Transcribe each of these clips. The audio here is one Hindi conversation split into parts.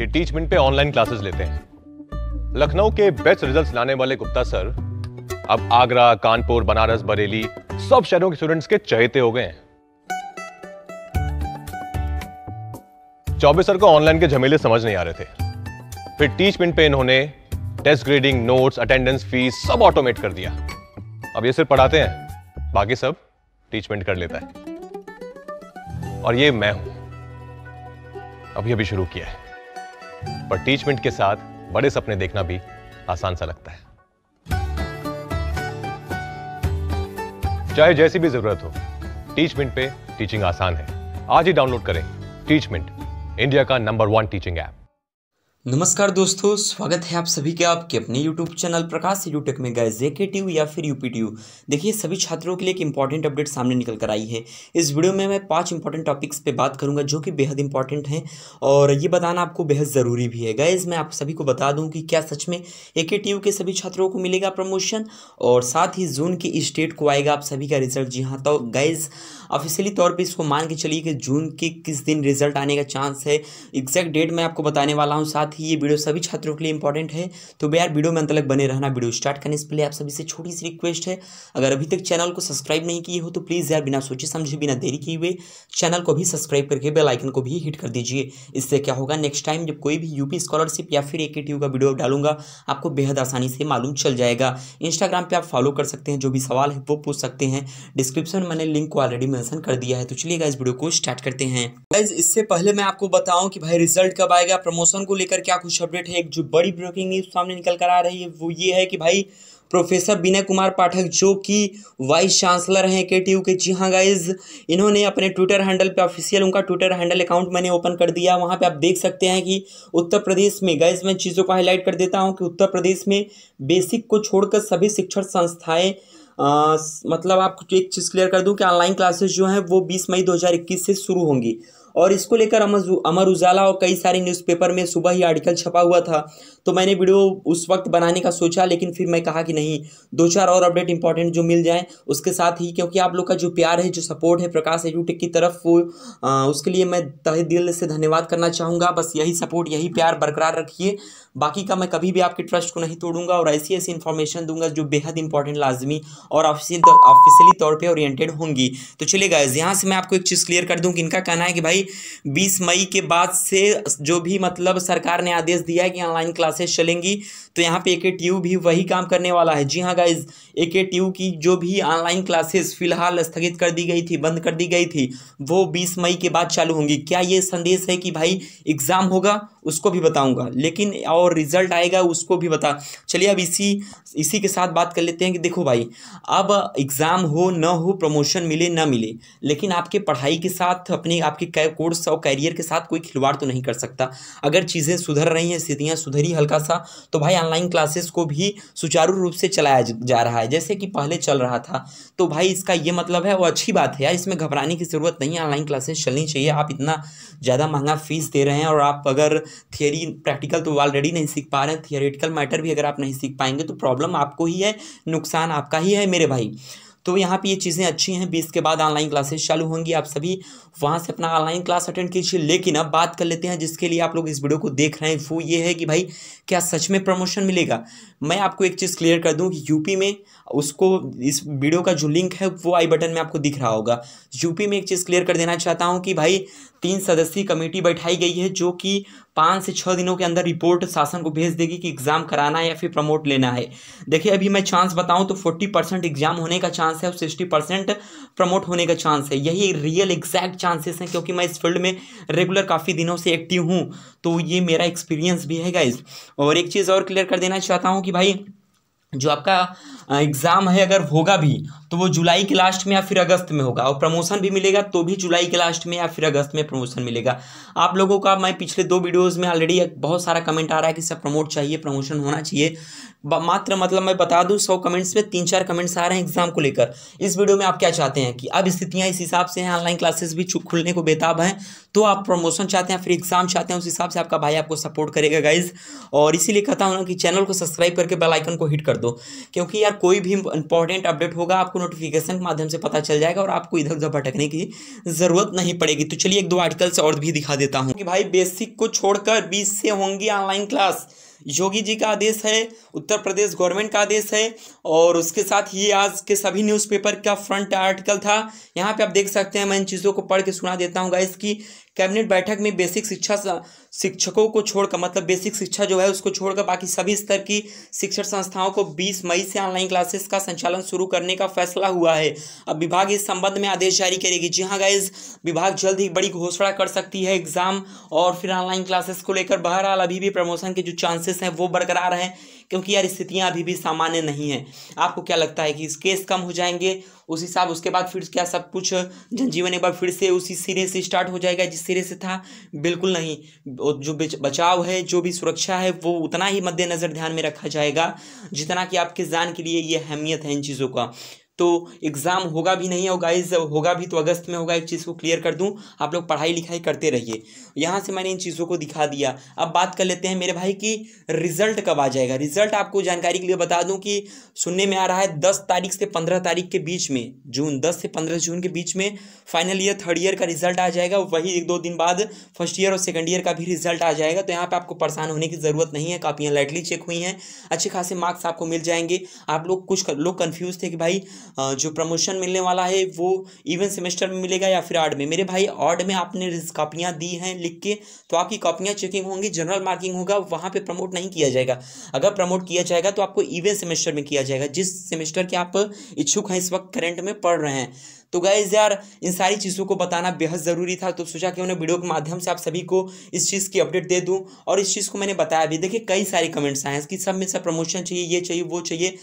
ये टीचमेंट पे ऑनलाइन क्लासेस लेते हैं लखनऊ के बेस्ट रिजल्ट्स लाने वाले गुप्ता सर अब आगरा कानपुर बनारस बरेली सब शहरों के स्टूडेंट्स के चहेते हो गए हैं चौबे सर को ऑनलाइन के झमेले समझ नहीं आ रहे थे फिर टीचमेंट पे इन्होंने test grading notes attendance fees सब ऑटोमेट कर दिया अब ये सिर्फ पढ़ाते हैं बाकी सब टीचमेंट कर लेता है और ये मैं हूं अभी अभी शुरू किया है पर टीचमेंट के साथ बड़े सपने देखना भी आसान सा लगता है चाहे जैसी भी जरूरत हो टीचमेंट पे टीचिंग आसान है आज ही डाउनलोड करें टीचमेंट इंडिया का नंबर वन टीचिंग ऐप नमस्कार दोस्तों स्वागत है आप सभी के आपके अपने YouTube चैनल प्रकाश यूटेक में गए जेके टी या फिर यू पी देखिए सभी छात्रों के लिए एक इंपॉर्टेंट अपडेट सामने निकल कर आई है इस वीडियो में मैं पांच इंपॉर्टेंट टॉपिक्स पे बात करूंगा जो कि बेहद इंपॉर्टेंट हैं और ये बताना आपको बेहद ज़रूरी भी है गैज़ मैं आप सभी को बता दूँ कि क्या सच में ए के सभी छात्रों को मिलेगा प्रमोशन और साथ ही जून की स्टेट को आएगा आप सभी का रिजल्ट जी हाँ तो गैज़ ऑफिशियली तौर पर इसको मान के चलिए कि जून के किस दिन रिजल्ट आने का चांस है एग्जैक्ट डेट मैं आपको बताने वाला हूँ साथ साथ ही ये वीडियो सभी छात्रों के लिए इंपॉर्टेंट है तो बे यार वीडियो में अंत तक बने रहना वीडियो स्टार्ट करने से पहले आप सभी से छोटी सी रिक्वेस्ट है अगर अभी तक चैनल को सब्सक्राइब नहीं किए हो तो प्लीज़ यार बिना सोचे समझे बिना देरी किए हुए चैनल को भी सब्सक्राइब करके बेलाइकन को भी हिट कर दीजिए इससे क्या होगा नेक्स्ट टाइम जब कोई भी यूपी स्कॉलरशिप या फिर ए का वीडियो डालूंगा आपको बेहद आसानी से मालूम चल जाएगा इंस्टाग्राम पर आप फॉलो कर सकते हैं जो भी सवाल है वो पूछ सकते हैं डिस्क्रिप्शन में मैंने लिंक को ऑलरेडी मैंसन कर दिया है तो चलिएगा इस वीडियो को स्टार्ट करते हैं इससे पहले मैं आपको बताऊं कि भाई रिजल्ट कब आएगा प्रमोशन को लेकर क्या कुछ अपडेट है एक जो बड़ी ब्रेकिंग न्यूज सामने निकल कर आ रही है वो ये है कि भाई प्रोफेसर विनय कुमार पाठक जो कि वाइस चांसलर हैं के टी के जी हाँ गाइज इन्होंने अपने ट्विटर हैंडल पे ऑफिशियल उनका ट्विटर हैंडल अकाउंट मैंने ओपन कर दिया वहाँ पे आप देख सकते हैं कि उत्तर प्रदेश में गाइज मैं चीज़ों को हाईलाइट कर देता हूँ कि उत्तर प्रदेश में बेसिक को छोड़कर सभी शिक्षण संस्थाएँ मतलब आप एक चीज़ क्लियर कर दूँ कि ऑनलाइन क्लासेस जो हैं वो बीस मई दो से शुरू होंगी और इसको लेकर अमर अमर उजाला और कई सारे न्यूज़पेपर में सुबह ही आर्टिकल छपा हुआ था तो मैंने वीडियो उस वक्त बनाने का सोचा लेकिन फिर मैं कहा कि नहीं दो चार और अपडेट इंपॉर्टेंट जो मिल जाए उसके साथ ही क्योंकि आप लोग का जो प्यार है जो सपोर्ट है प्रकाश एजुटेक की तरफ वो आ, उसके लिए मैं तहे दिल से धन्यवाद करना चाहूँगा बस यही सपोर्ट यही प्यार बरकरार रखिए बाकी का मैं कभी भी आपके ट्रस्ट को नहीं तोड़ूंगा और ऐसी ऐसी इन्फॉर्मेशन दूंगा जो बेहद इंपॉर्टेंट लाजमी और ऑफिसियली तौर पर ओरिएटेड होंगी तो चलिए गाइज यहाँ से मैं आपको एक चीज़ क्लियर कर दूँ कि इनका कहना है कि भाई मई बीस मई के बाद से जो भी मतलब सरकार ने आदेश दिया है कि ऑनलाइन क्लासेस चलेंगी तो यहाँ पे ए के भी वही काम करने वाला है जी हाँ गाइज ए के की जो भी ऑनलाइन क्लासेस फिलहाल स्थगित कर दी गई थी बंद कर दी गई थी वो बीस मई के बाद चालू होंगी क्या ये संदेश है कि भाई एग्ज़ाम होगा उसको भी बताऊंगा लेकिन और रिजल्ट आएगा उसको भी बता चलिए अब इसी इसी के साथ बात कर लेते हैं कि देखो भाई अब एग्ज़ाम हो ना हो प्रमोशन मिले ना मिले लेकिन आपके पढ़ाई के साथ अपने आपके कोर्स और कैरियर के साथ कोई खिलवाड़ तो नहीं कर सकता अगर चीज़ें सुधर रही हैं स्थितियाँ सुधरी हल्का सा तो भाई ऑनलाइन क्लासेस को भी सुचारू रूप से चलाया जा रहा है जैसे कि पहले चल रहा था तो भाई इसका ये मतलब है वो अच्छी बात है यार इसमें घबराने की ज़रूरत नहीं है ऑनलाइन क्लासेस चलनी चाहिए आप इतना ज़्यादा महंगा फीस दे रहे हैं और आप अगर थियोरी प्रैक्टिकल तो ऑलरेडी नहीं सीख पा रहे हैं थियोरेटिकल मैटर भी अगर आप नहीं सीख पाएंगे तो प्रॉब्लम आपको ही है नुकसान आपका ही है मेरे भाई तो यहाँ पे ये चीज़ें अच्छी हैं बीस के बाद ऑनलाइन क्लासेस चालू होंगी आप सभी वहाँ से अपना ऑनलाइन क्लास अटेंड कीजिए लेकिन अब बात कर लेते हैं जिसके लिए आप लोग इस वीडियो को देख रहे हैं वो ये है कि भाई क्या सच में प्रमोशन मिलेगा मैं आपको एक चीज़ क्लियर कर दूँ कि यूपी में उसको इस वीडियो का जो लिंक है वो आई बटन में आपको दिख रहा होगा यूपी में एक चीज़ क्लियर कर देना चाहता हूँ कि भाई तीन सदस्यीय कमेटी बैठाई गई है जो कि पाँच से छः दिनों के अंदर रिपोर्ट शासन को भेज देगी कि एग्ज़ाम कराना है या फिर प्रमोट लेना है देखिए अभी मैं चांस बताऊं तो फोर्टी परसेंट एग्ज़ाम होने का चांस है और सिक्सटी परसेंट प्रमोट होने का चांस है यही रियल एग्जैक्ट चांसेस हैं क्योंकि मैं इस फील्ड में रेगुलर काफ़ी दिनों से एक्टिव हूँ तो ये मेरा एक्सपीरियंस भी है गाइज और एक चीज़ और क्लियर कर देना चाहता हूँ कि भाई जो आपका एग्ज़ाम है अगर होगा भी तो वो जुलाई के लास्ट में या फिर अगस्त में होगा और प्रमोशन भी मिलेगा तो भी जुलाई के लास्ट में या फिर अगस्त में प्रमोशन मिलेगा आप लोगों का मैं पिछले दो वीडियोस में ऑलरेडी बहुत सारा कमेंट आ रहा है कि सब प्रमोट चाहिए प्रमोशन होना चाहिए मात्र मतलब मैं बता दूँ सौ कमेंट्स में तीन चार कमेंट्स आ रहे हैं एग्ज़ाम को लेकर इस वीडियो में आप क्या चाहते हैं कि अब स्थितियाँ इस हिसाब से हैं ऑनलाइन क्लासेस भी खुलने को बेताब हैं तो आप प्रमोशन चाहते हैं फिर एग्जाम चाहते हैं उस हिसाब से आपका भाई आपको सपोर्ट करेगा गाइज और इसीलिए कहता हूँ ना कि चैनल को सब्सक्राइब करके बेलाइकन को हिट कर दो क्योंकि यार कोई भी इंपॉर्टेंट अपडेट होगा आपको नोटिफिकेशन के माध्यम से पता चल जाएगा और आपको इधर उधर भटकने की ज़रूरत नहीं पड़ेगी तो चलिए एक दो आर्टिकल्स और भी दिखा देता हूँ कि भाई बेसिक को छोड़कर बीस से होंगी ऑनलाइन क्लास योगी जी का आदेश है उत्तर प्रदेश गवर्नमेंट का आदेश है और उसके साथ ये आज के सभी न्यूज़पेपर का फ्रंट आर्टिकल था यहाँ पे आप देख सकते हैं मैं इन चीज़ों को पढ़ के सुना देता हूँ गाइस की कैबिनेट बैठक में बेसिक शिक्षा शिक्षकों को छोड़कर मतलब बेसिक शिक्षा जो है उसको छोड़कर बाकी सभी स्तर की शिक्षण संस्थाओं को 20 मई से ऑनलाइन क्लासेस का संचालन शुरू करने का फैसला हुआ है अब विभाग इस संबंध में आदेश जारी करेगी जी हाँ गाइज विभाग जल्द ही बड़ी घोषणा कर सकती है एग्जाम और फिर ऑनलाइन क्लासेस को लेकर बहरहाल अभी भी प्रमोशन के जो चांसेस हैं वो बरकरार हैं क्योंकि यार स्थितियाँ अभी भी सामान्य नहीं है आपको क्या लगता है कि इस केस कम हो जाएंगे उस हिसाब उसके बाद फिर क्या सब कुछ जनजीवन एक बार फिर से उसी सिरे से स्टार्ट हो जाएगा जिस सिरे से था बिल्कुल नहीं जो बचाव है जो भी सुरक्षा है वो उतना ही मद्देनज़र ध्यान में रखा जाएगा जितना कि आपके जान के लिए ये अहमियत है इन चीज़ों का तो एग्ज़ाम होगा भी नहीं और गाइज होगा भी तो अगस्त में होगा एक चीज़ को क्लियर कर दूं आप लोग पढ़ाई लिखाई करते रहिए यहाँ से मैंने इन चीज़ों को दिखा दिया अब बात कर लेते हैं मेरे भाई की रिजल्ट कब आ जाएगा रिजल्ट आपको जानकारी के लिए बता दूँ कि सुनने में आ रहा है दस तारीख से पंद्रह तारीख के बीच में जून दस से पंद्रह जून के बीच में फाइनल ईयर थर्ड ईयर का रिजल्ट आ जाएगा वही एक दो दिन बाद फर्स्ट ईयर और सेकेंड ईयर का भी रिजल्ट आ जाएगा तो यहाँ पर आपको परेशान होने की ज़रूरत नहीं है कापियाँ लाइटली चेक हुई हैं अच्छे खासे मार्क्स आपको मिल जाएंगे आप लोग कुछ लोग कन्फ्यूज़ थे कि भाई जो प्रमोशन मिलने वाला है वो इवन सेमेस्टर में मिलेगा या फिर आर्ड में मेरे भाई आर्ड में आपने कापियाँ दी हैं लिख के तो आपकी कॉपियाँ चेकिंग होंगी जनरल मार्किंग होगा वहाँ पर प्रमोट नहीं किया जाएगा अगर प्रमोट किया जाएगा तो आपको इवन सेमेस्टर में किया जाएगा जिस सेमेस्टर के आप इच्छुक हैं इस वक्त करेंट में पढ़ रहे हैं तो गाइज यार इन सारी चीज़ों को बताना बेहद ज़रूरी था तो सोचा कि उन्हें वीडियो के माध्यम से आप सभी को इस चीज़ की अपडेट दे दूँ और इस चीज़ को मैंने बताया भी देखिए कई सारे कमेंट्स आए हैं कि सब में सब प्रमोशन चाहिए ये चाहिए वो चाहिए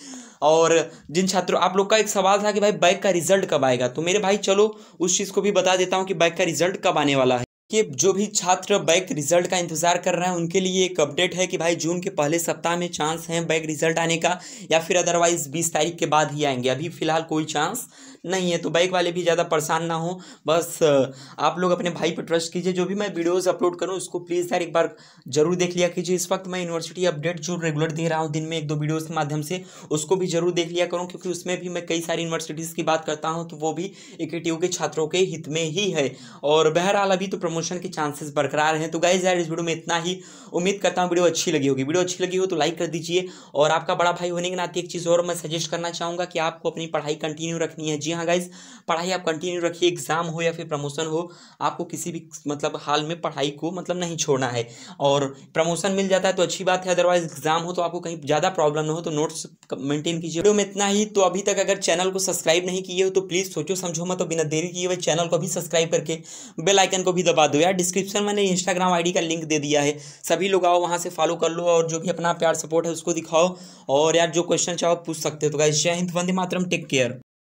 और जिन छात्रों आप लोग का एक सवाल था कि भाई बैक का रिजल्ट कब आएगा तो मेरे भाई चलो उस चीज़ को भी बता देता हूँ कि बैक का रिजल्ट कब आने वाला है कि जो भी छात्र बैक रिजल्ट का इंतज़ार कर रहे हैं उनके लिए एक अपडेट है कि भाई जून के पहले सप्ताह में चांस हैं बैक रिजल्ट आने का या फिर अदरवाइज बीस तारीख के बाद ही आएंगे अभी फ़िलहाल कोई चांस नहीं है तो बैक वाले भी ज़्यादा परेशान ना हो बस आप लोग अपने भाई पर ट्रस्ट कीजिए जो भी मैं वीडियोज़ अपलोड करूँ उसको प्लीज़ यार एक बार जरूर देख लिया कीजिए इस वक्त मैं यूनिवर्सिटी अपडेट जो रेगुलर दे रहा हूँ दिन में एक दो वीडियोज़ के माध्यम से उसको भी जरूर देख लिया करूँ क्योंकि उसमें भी मैं कई सारी यूनिवर्सिटीज़ की बात करता हूँ तो वो भी एक के छात्रों के हित में ही है और बहरहाल अभी तो प्रमोशन प्रमोशन के चांसेस बरकरार हैं तो गाइज यार इस वीडियो में इतना ही उम्मीद करता हूँ वीडियो अच्छी लगी होगी वीडियो अच्छी लगी हो तो लाइक कर दीजिए और आपका बड़ा भाई होने के नाते एक चीज़ और मैं सजेस्ट करना चाहूँगा कि आपको अपनी पढ़ाई कंटिन्यू रखनी है जी हाँ गाइज पढ़ाई आप कंटिन्यू रखिए एग्जाम हो या फिर प्रमोशन हो आपको किसी भी मतलब हाल में पढ़ाई को मतलब नहीं छोड़ना है और प्रमोशन मिल जाता है तो अच्छी बात है अदरवाइज एग्जाम हो तो आपको कहीं ज़्यादा प्रॉब्लम ना हो तो नोट्स मेंटेन कीजिए वीडियो में इतना ही तो अभी तक अगर चैनल को सब्सक्राइब नहीं किए हो तो प्लीज़ सोचो समझो मत तो बिना देरी किए हुए चैनल को भी सब्सक्राइब करके बेल आइकन को भी दबा बता दो यार डिस्क्रिप्शन मैंने इंस्टाग्राम आईडी का लिंक दे दिया है सभी लोग आओ वहाँ से फॉलो कर लो और जो भी अपना प्यार सपोर्ट है उसको दिखाओ और यार जो क्वेश्चन चाहो पूछ सकते हो तो गाइस जय हिंद वंदे मातरम टेक केयर